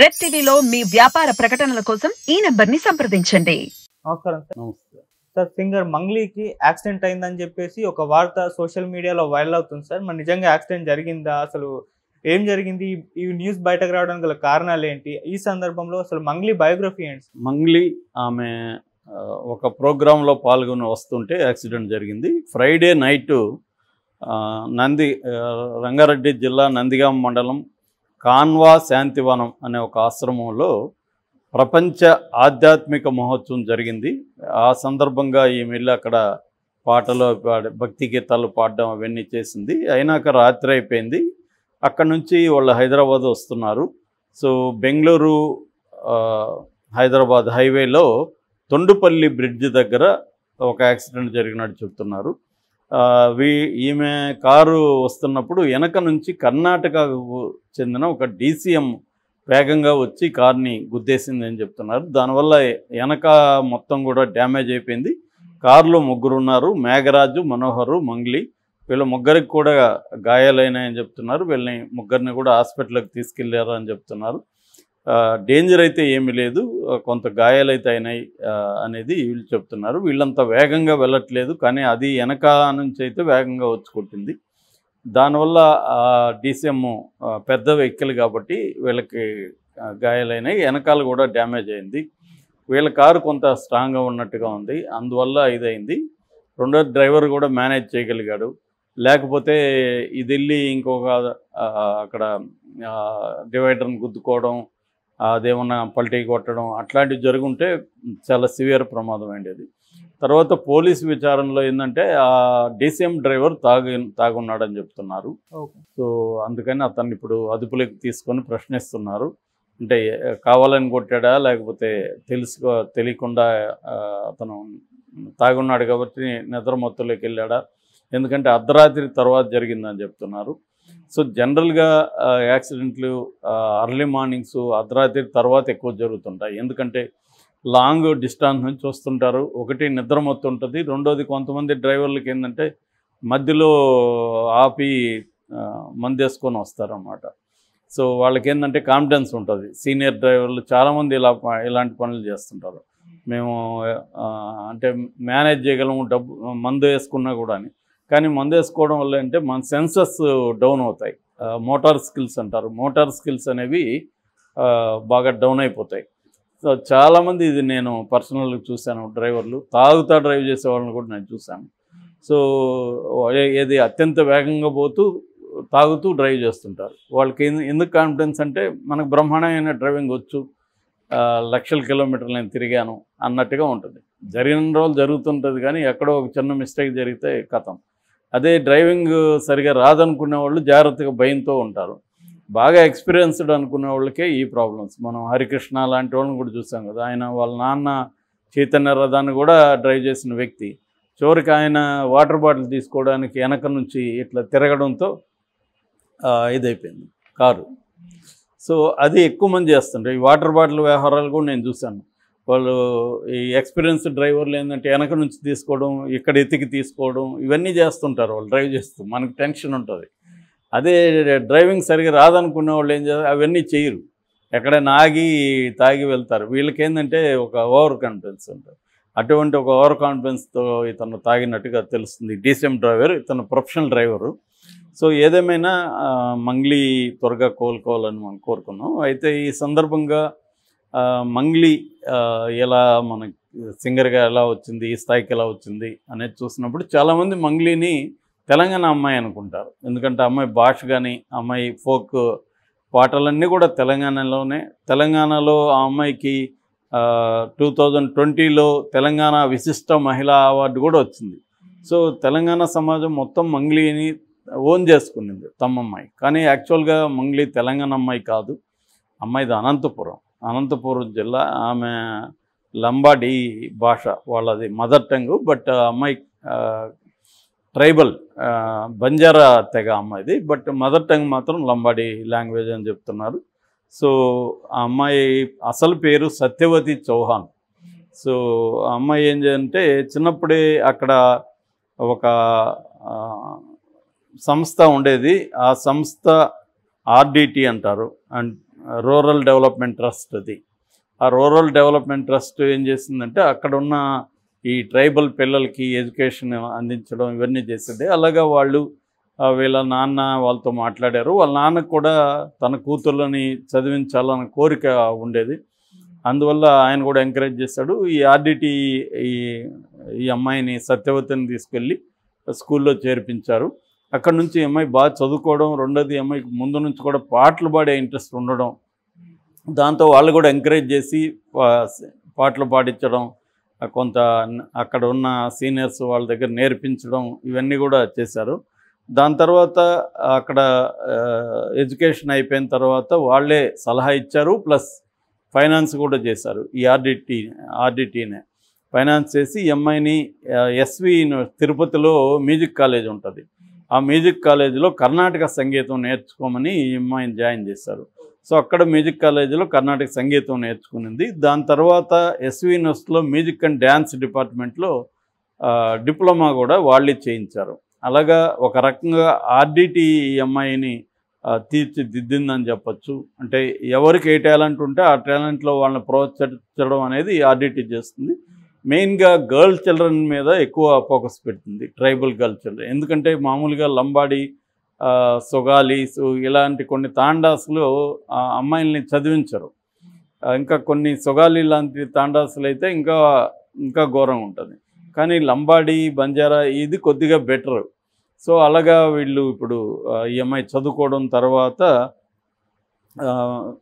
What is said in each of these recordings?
red టీవీలో మీ వ్యాపార ప్రకటనల కోసం ఈ నెంబర్ ని సంప్రదించండి నమస్కారం సార్ నమస్తే సార్ సింగర్ మంగ్లీకి యాక్సిడెంట్ అయిందని చెప్పేసి ఒక వార్త సోషల్ మీడియాలో వైరల్ అవుతుంది సార్ మరి నిజంగా యాక్సిడెంట్ జరిగిందా అసలు ఏం జరిగింది ఈ న్యూస్ బయటకు రావడానికి గల కారణాలు ఏంటి ఈ సందర్భంలో అసలు మంగ్లీ బయోగ్రఫీ ఏంటి మంగ్లీ ఆమె ఒక ప్రోగ్రాంలో పాల్గొని వస్తుంటే యాక్సిడెంట్ జరిగింది ఫ్రైడే నైటు నంది రంగారెడ్డి జిల్లా నందిగామ మండలం కాన్వా శాంతివనం అనే ఒక ఆశ్రమంలో ప్రపంచ ఆధ్యాత్మిక మహోత్సవం జరిగింది ఆ సందర్భంగా ఈమె అక్కడ పాటలు భక్తి గీతాలు పాడడం అవన్నీ చేసింది అయినాక రాత్రి అయిపోయింది అక్కడ నుంచి వాళ్ళు హైదరాబాద్ వస్తున్నారు సో బెంగళూరు హైదరాబాద్ హైవేలో తొండుపల్లి బ్రిడ్జ్ దగ్గర ఒక యాక్సిడెంట్ జరిగినట్టు చెప్తున్నారు వీ ఈమె కారు వస్తున్నప్పుడు వెనక నుంచి కర్ణాటకకు చెందిన ఒక డీసీఎం వేగంగా వచ్చి కార్ని గుద్దేసిందని చెప్తున్నారు దానివల్ల వెనక మొత్తం కూడా డ్యామేజ్ అయిపోయింది కారులో ముగ్గురు ఉన్నారు మేఘరాజు మనోహరు మంగ్లి వీళ్ళ ముగ్గురికి కూడా గాయాలైనాయని చెప్తున్నారు వీళ్ళని ముగ్గురిని కూడా హాస్పిటల్కి తీసుకెళ్లారు అని చెప్తున్నారు డేంజర్ అయితే ఏమీ లేదు కొంత గాయాలైతే అయినాయి అనేది వీళ్ళు చెప్తున్నారు వీళ్ళంత వేగంగా వెళ్ళట్లేదు కానీ అది వెనక నుంచి అయితే వేగంగా వచ్చి కొట్టింది దానివల్ల డీసీఎం పెద్ద వెహికల్ కాబట్టి వీళ్ళకి గాయాలైనాయి వెనకాల కూడా డ్యామేజ్ అయింది వీళ్ళ కారు కొంత స్ట్రాంగ్గా ఉన్నట్టుగా ఉంది అందువల్ల ఇదైంది రెండో డ్రైవర్ కూడా మేనేజ్ చేయగలిగాడు లేకపోతే ఇది వెళ్ళి ఇంకొక అక్కడ డివైడర్ని గుద్దుకోవడం అదేమన్నా పల్టీ కొట్టడం అట్లాంటివి జరుగుంటే చాలా సివియర్ ప్రమాదం అయ్యేది తర్వాత పోలీస్ విచారణలో ఏంటంటే ఆ డీసీఎం డ్రైవర్ తాగి తాగున్నాడని చెప్తున్నారు సో అందుకని అతన్ని ఇప్పుడు అదుపులోకి తీసుకొని ప్రశ్నిస్తున్నారు అంటే కావాలని కొట్టాడా లేకపోతే తెలుసుకో తెలియకుండా అతను తాగున్నాడు కాబట్టి నిద్ర మొత్తంలోకి వెళ్ళాడా ఎందుకంటే అర్ధరాత్రి తర్వాత జరిగిందని చెప్తున్నారు సో జనరల్గా యాక్సిడెంట్లు అర్లీ మార్నింగ్స్ అర్ధరాత్రి తర్వాత ఎక్కువ జరుగుతుంటాయి ఎందుకంటే లాంగ్ డిస్టాన్స్ నుంచి వస్తుంటారు ఒకటి నిద్ర మొత్తం ఉంటుంది రెండోది కొంతమంది డ్రైవర్లకి ఏంటంటే మధ్యలో ఆపి మందేసుకొని వస్తారన్నమాట సో వాళ్ళకి ఏంటంటే కాన్ఫిడెన్స్ ఉంటుంది సీనియర్ డ్రైవర్లు చాలామంది ఇలా ఇలాంటి పనులు చేస్తుంటారు మేము అంటే మేనేజ్ చేయగలము డబ్బు మందు వేసుకున్నా కూడా కానీ మందు వేసుకోవడం వల్ల అంటే మన సెన్సెస్ డౌన్ అవుతాయి మోటార్ స్కిల్స్ అంటారు మోటార్ స్కిల్స్ అనేవి బాగా డౌన్ అయిపోతాయి సో చాలామంది ఇది నేను పర్సనల్గా చూశాను డ్రైవర్లు తాగుతా డ్రైవ్ చేసే వాళ్ళని కూడా నేను చూశాను సో ఏది అత్యంత వేగంగా పోతూ తాగుతూ డ్రైవ్ చేస్తుంటారు వాళ్ళకి ఎందుకు కాన్ఫిడెన్స్ అంటే మనకు బ్రహ్మాండమైన డ్రైవింగ్ వచ్చు లక్షల కిలోమీటర్లు నేను తిరిగాను అన్నట్టుగా ఉంటుంది జరిగిన రోజులు జరుగుతుంటుంది కానీ ఎక్కడో ఒక చిన్న మిస్టేక్ జరిగితే కథం అదే డ్రైవింగ్ సరిగా రాదనుకునే వాళ్ళు జాగ్రత్తగా భయంతో ఉంటారు బాగా ఎక్స్పీరియన్స్డ్ అనుకునే వాళ్ళకే ఈ ప్రాబ్లమ్స్ మనం హరికృష్ణ లాంటి వాళ్ళని కూడా చూసాం కదా ఆయన వాళ్ళ నాన్న చైతన్య రథాన్ని కూడా డ్రైవ్ చేసిన వ్యక్తి చివరికి ఆయన వాటర్ బాటిల్ తీసుకోవడానికి వెనక నుంచి ఇట్లా తిరగడంతో ఇదైపోయింది కారు సో అది ఎక్కువ మంది చేస్తుంటారు ఈ వాటర్ బాటిల్ వ్యవహారాలు కూడా నేను చూశాను వాళ్ళు ఈ ఎక్స్పీరియన్స్ డ్రైవర్లు ఏంటంటే వెనక నుంచి తీసుకోవడం ఇక్కడ ఎతికి తీసుకోవడం ఇవన్నీ చేస్తుంటారు వాళ్ళు డ్రైవ్ చేస్తూ మనకు టెన్షన్ ఉంటుంది అదే డ్రైవింగ్ సరిగ్గా రాదనుకునే వాళ్ళు ఏం చేస్తారు అవన్నీ చేయరు ఎక్కడైనా ఆగి తాగి వెళ్తారు వీళ్ళకి ఏంటంటే ఒక ఓవర్ కాన్ఫిడెన్స్ ఉంటుంది అటువంటి ఒక ఓవర్ కాన్ఫిడెన్స్తో ఇతను తాగినట్టుగా తెలుస్తుంది డీసీఎం డ్రైవర్ ఇతను ప్రొఫెషనల్ డ్రైవరు సో ఏదేమైనా మంగ్లీ త్వరగా కోలుకోవాలని మనం కోరుకున్నాం అయితే ఈ సందర్భంగా మంగ్లీ ఎలా మన సింగర్గా ఎలా వచ్చింది ఈ స్థాయికి ఎలా వచ్చింది అనేది చూసినప్పుడు చాలామంది మంగ్లీని తెలంగాణ అమ్మాయి అనుకుంటారు ఎందుకంటే అమ్మాయి భాష కానీ అమ్మాయి ఫోక్ పాటలన్నీ కూడా తెలంగాణలోనే తెలంగాణలో ఆ అమ్మాయికి టూ థౌజండ్ ట్వంటీలో తెలంగాణ విశిష్ట మహిళా అవార్డు కూడా వచ్చింది సో తెలంగాణ సమాజం మొత్తం మంగ్లీని ఓన్ చేసుకునింది తమ్మమ్మాయి కానీ యాక్చువల్గా మంగ్లీ తెలంగాణ అమ్మాయి కాదు అమ్మాయిది అనంతపురం అనంతపురం జిల్లా ఆమె లంబాడీ భాష వాళ్ళది మదర్ టంగ్ బట్ అమ్మాయి ట్రైబల్ బంజారా తెగ అమ్మాయిది బట్ మదర్ టంగ్ మాత్రం లంబాడీ లాంగ్వేజ్ అని చెప్తున్నారు సో ఆ అమ్మాయి అసలు పేరు సత్యవతి చౌహాన్ సో ఆ అమ్మాయి ఏం చేయంటే చిన్నప్పుడే అక్కడ ఒక సంస్థ ఉండేది ఆ సంస్థ ఆర్డిటి అంటారు అండ్ రూరల్ డెవలప్మెంట్ ట్రస్ట్ అది ఆ రూరల్ డెవలప్మెంట్ ట్రస్ట్ ఏం చేసిందంటే అక్కడ ఉన్న ఈ ట్రైబల్ పిల్లలకి ఎడ్యుకేషన్ అందించడం ఇవన్నీ చేసేది అలాగా వాళ్ళు వీళ్ళ నాన్న వాళ్ళతో మాట్లాడారు వాళ్ళ నాన్నకు కూడా తన కూతుర్లని చదివించాలన్న కోరిక ఉండేది అందువల్ల ఆయన కూడా ఎంకరేజ్ చేశాడు ఈ ఆర్డిటి ఈ ఈ అమ్మాయిని సత్యవతిని తీసుకెళ్ళి స్కూల్లో చేర్పించారు అక్కడ నుంచి అమ్మాయి బాగా చదువుకోవడం రెండోది అమ్మాయికి ముందు నుంచి కూడా పాటలు పాడే ఇంట్రెస్ట్ ఉండడం దాంతో వాళ్ళు కూడా ఎంకరేజ్ చేసి పాటలు పాడించడం కొంత అక్కడ ఉన్న సీనియర్స్ వాళ్ళ దగ్గర నేర్పించడం ఇవన్నీ కూడా చేశారు దాని తర్వాత అక్కడ ఎడ్యుకేషన్ అయిపోయిన తర్వాత వాళ్ళే సలహా ఇచ్చారు ప్లస్ ఫైనాన్స్ కూడా చేశారు ఈ ఆర్డిటీ ఆర్డిటీనే ఫైనాన్స్ చేసి ఎంఐని ఎస్వి తిరుపతిలో మ్యూజిక్ కాలేజ్ ఉంటుంది ఆ మ్యూజిక్ కాలేజీలో కర్ణాటక సంగీతం నేర్చుకోమని ఈ అమ్మాయిని జాయిన్ చేశారు సో అక్కడ మ్యూజిక్ కాలేజీలో కర్ణాటక సంగీతం నేర్చుకునింది దాని తర్వాత ఎస్వి నస్లో మ్యూజిక్ అండ్ డ్యాన్స్ డిపార్ట్మెంట్లో డిప్లొమా కూడా వాళ్ళే చేయించారు అలాగా ఒక రకంగా ఆర్డిటి ఈ అమ్మాయిని తీర్చిదిద్దిందని చెప్పచ్చు అంటే ఎవరికి ఏ టాలెంట్ ఉంటే ఆ టాలెంట్లో వాళ్ళని ప్రోత్సహించడం అనేది ఆర్డిటీ చేస్తుంది మెయిన్గా గర్ల్ చిల్డ్రన్ మీద ఎక్కువ ఫోకస్ పెడుతుంది ట్రైబల్ గర్ల్ చిల్డ్రన్ ఎందుకంటే మామూలుగా లంబాడి సొగాలీస్ ఇలాంటి కొన్ని తాండాసులు అమ్మాయిల్ని చదివించరు ఇంకా కొన్ని సొగాలి లాంటి తాండాసులు అయితే ఇంకా ఇంకా ఘోరంగా ఉంటుంది కానీ లంబాడి బంజారా ఇది కొద్దిగా బెటర్ సో అలాగా వీళ్ళు ఇప్పుడు ఈ అమ్మాయి చదువుకోవడం తర్వాత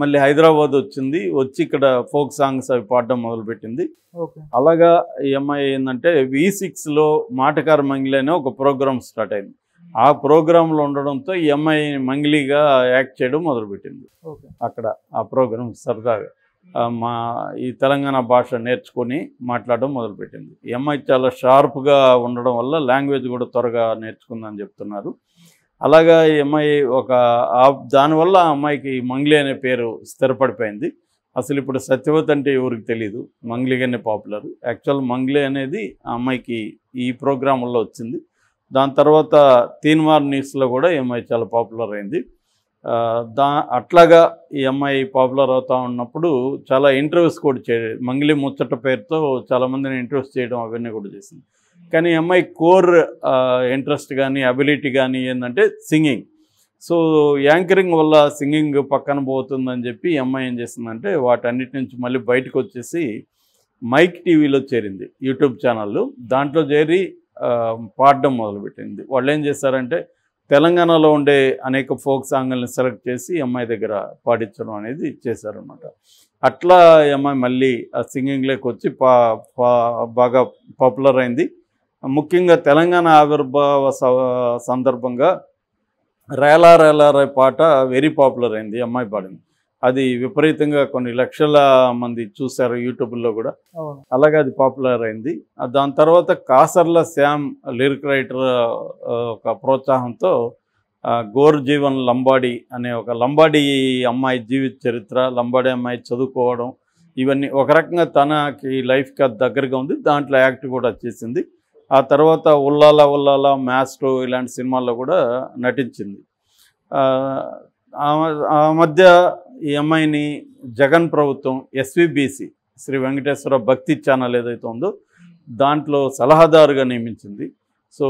మళ్ళీ హైదరాబాద్ వచ్చింది వచ్చి ఇక్కడ ఫోక్ సాంగ్స్ అవి పాడడం మొదలుపెట్టింది అలాగా ఈ అమ్మాయి ఏంటంటే వి సిక్స్లో మాటకార మంగిలి అనే ఒక ప్రోగ్రామ్ స్టార్ట్ అయింది ఆ ప్రోగ్రాంలో ఉండడంతో ఈ అమ్మాయి మంగిలిగా యాక్ట్ చేయడం మొదలుపెట్టింది అక్కడ ఆ ప్రోగ్రామ్ సరదాగా మా ఈ తెలంగాణ భాష నేర్చుకొని మాట్లాడడం మొదలుపెట్టింది ఈ అమ్మాయి చాలా షార్ప్గా ఉండడం వల్ల లాంగ్వేజ్ కూడా త్వరగా నేర్చుకుందని చెప్తున్నారు అలాగా ఈ అమ్మాయి ఒక దానివల్ల ఆ అమ్మాయికి మంగ్లీ అనే పేరు స్థిరపడిపోయింది అసలు ఇప్పుడు సత్యవత్ అంటే ఎవరికి తెలియదు మంగ్లీగానే పాపులర్ యాక్చువల్ మంగ్లీ అనేది ఆ అమ్మాయికి ఈ ప్రోగ్రాంలో వచ్చింది దాని తర్వాత తీన్మార్ న్యూస్లో కూడా ఈ అమ్మాయి చాలా పాపులర్ అయింది దా అట్లాగా ఈ అమ్మాయి పాపులర్ అవుతూ ఉన్నప్పుడు చాలా ఇంటర్వ్యూస్ కూడా చే మంగ్లీ ముచ్చట పేరుతో చాలామందిని ఇంటర్వ్యూస్ చేయడం అవన్నీ కూడా చేసింది కానీ అమ్మాయి కోర్ ఇంట్రెస్ట్ కానీ అబిలిటీ కానీ ఏంటంటే సింగింగ్ సో యాంకరింగ్ వల్ల సింగింగ్ పక్కన పోతుందని చెప్పి అమ్మాయి ఏం చేసిందంటే వాటన్నిటి నుంచి మళ్ళీ బయటకు వచ్చేసి మైక్ టీవీలో చేరింది యూట్యూబ్ ఛానళ్ళు దాంట్లో చేరి పాడడం మొదలుపెట్టింది వాళ్ళు ఏం చేస్తారంటే తెలంగాణలో ఉండే అనేక ఫోక్ సాంగ్ని సెలెక్ట్ చేసి అమ్మాయి దగ్గర పాడించడం అనేది చేశారనమాట అట్లా అమ్మాయి మళ్ళీ ఆ సింగింగ్లోకి వచ్చి పా బాగా పాపులర్ అయింది ముఖ్యంగా తెలంగాణ ఆవిర్భావ సందర్భంగా రేలా రేలారే పాట వెరీ పాపులర్ అయింది అమ్మాయి పాడింది అది విపరీతంగా కొన్ని లక్షల మంది చూశారు యూట్యూబ్లో కూడా అలాగే అది పాపులర్ అయింది దాని తర్వాత కాసర్ల శ్యామ్ లిరిక్ రైటర్ ఒక ప్రోత్సాహంతో గోర్ జీవన్ లంబాడి అనే ఒక లంబాడి అమ్మాయి జీవిత చరిత్ర లంబాడి అమ్మాయి చదువుకోవడం ఇవన్నీ ఒక రకంగా తనకి లైఫ్కి దగ్గరగా ఉంది దాంట్లో యాక్ట్ కూడా చేసింది ఆ తర్వాత ఉల్లాల ఉల్లాల మ్యాస్టు ఇలాంటి సినిమాల్లో కూడా నటించింది ఆ మధ్య ఈ అమ్మాయిని జగన్ ప్రభుత్వం ఎస్విబిసి శ్రీ వెంకటేశ్వర భక్తి ఛానల్ ఏదైతే ఉందో దాంట్లో సలహాదారుగా నియమించింది సో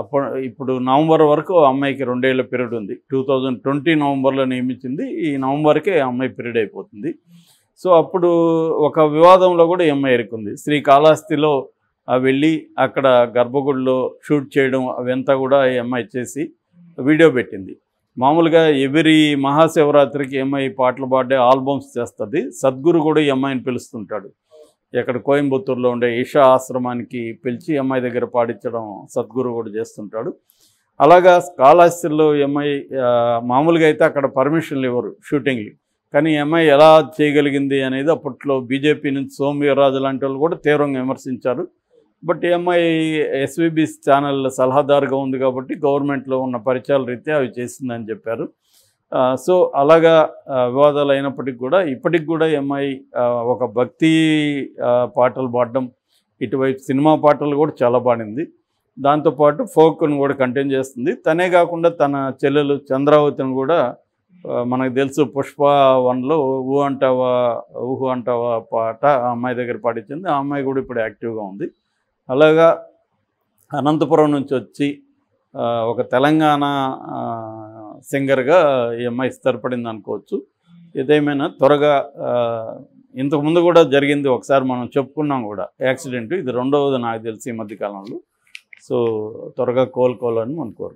అప్పుడు ఇప్పుడు నవంబర్ వరకు అమ్మాయికి రెండేళ్ల పీరియడ్ ఉంది టూ థౌజండ్ ట్వంటీ నవంబర్లో నియమించింది ఈ నవంబర్కే అమ్మాయి పీరియడ్ అయిపోతుంది సో అప్పుడు ఒక వివాదంలో కూడా ఈ అమ్మాయి ఎరుకుంది శ్రీకాళహస్తిలో వెళ్ళి అక్కడ గర్భగుడిలో షూట్ చేయడం అవంతా కూడా ఈ అమ్మాయి చేసి వీడియో పెట్టింది మామూలుగా ఎవరి మహాశివరాత్రికి అమ్మాయి పాటలు పాడే ఆల్బమ్స్ చేస్తుంది సద్గురు కూడా ఈ అమ్మాయిని పిలుస్తుంటాడు ఇక్కడ కోయంబత్తూరులో ఉండే ఈషా ఆశ్రమానికి పిలిచి అమ్మాయి దగ్గర పాడించడం సద్గురు కూడా చేస్తుంటాడు అలాగా కాళాశ్రీలో ఎంఐ మామూలుగా అయితే అక్కడ పర్మిషన్లు ఇవ్వరు షూటింగ్లు కానీ ఎంఐ ఎలా చేయగలిగింది అనేది అప్పట్లో బీజేపీ నుంచి సోమవీరరాజు లాంటి వాళ్ళు కూడా తీవ్రంగా విమర్శించారు బట్ ఏఎంఐ ఎస్విబిస్ ఛానల్ సలహాదారుగా ఉంది కాబట్టి గవర్నమెంట్లో ఉన్న పరిచయాల రీత్యా అవి చేసిందని చెప్పారు సో అలాగా వివాదాలు అయినప్పటికి కూడా ఇప్పటికి కూడా ఎంఐ ఒక భక్తి పాటలు పాడడం ఇటువైపు సినిమా పాటలు కూడా చాలా పాడింది దాంతోపాటు ఫోక్ను కూడా కంటిన్యూ చేస్తుంది తనే కాకుండా తన చెల్లెలు చంద్రావతిని కూడా మనకు తెలుసు పుష్ప వన్లో ఊ అంటావా ఊహు అంటావా పాట ఆ అమ్మాయి దగ్గర పాటించింది ఆ అమ్మాయి కూడా ఇప్పుడు యాక్టివ్గా ఉంది అలాగా అనంతపురం నుంచి వచ్చి ఒక తెలంగాణ సింగర్గా ఈ అమ్మాయి స్థిరపడింది అనుకోవచ్చు ఏదేమైనా త్వరగా ఇంతకుముందు కూడా జరిగింది ఒకసారి మనం చెప్పుకున్నాం కూడా యాక్సిడెంట్ ఇది రెండవది నాకు తెలిసి ఈ మధ్యకాలంలో సో త్వరగా కోలుకోవాలని మనం కోరు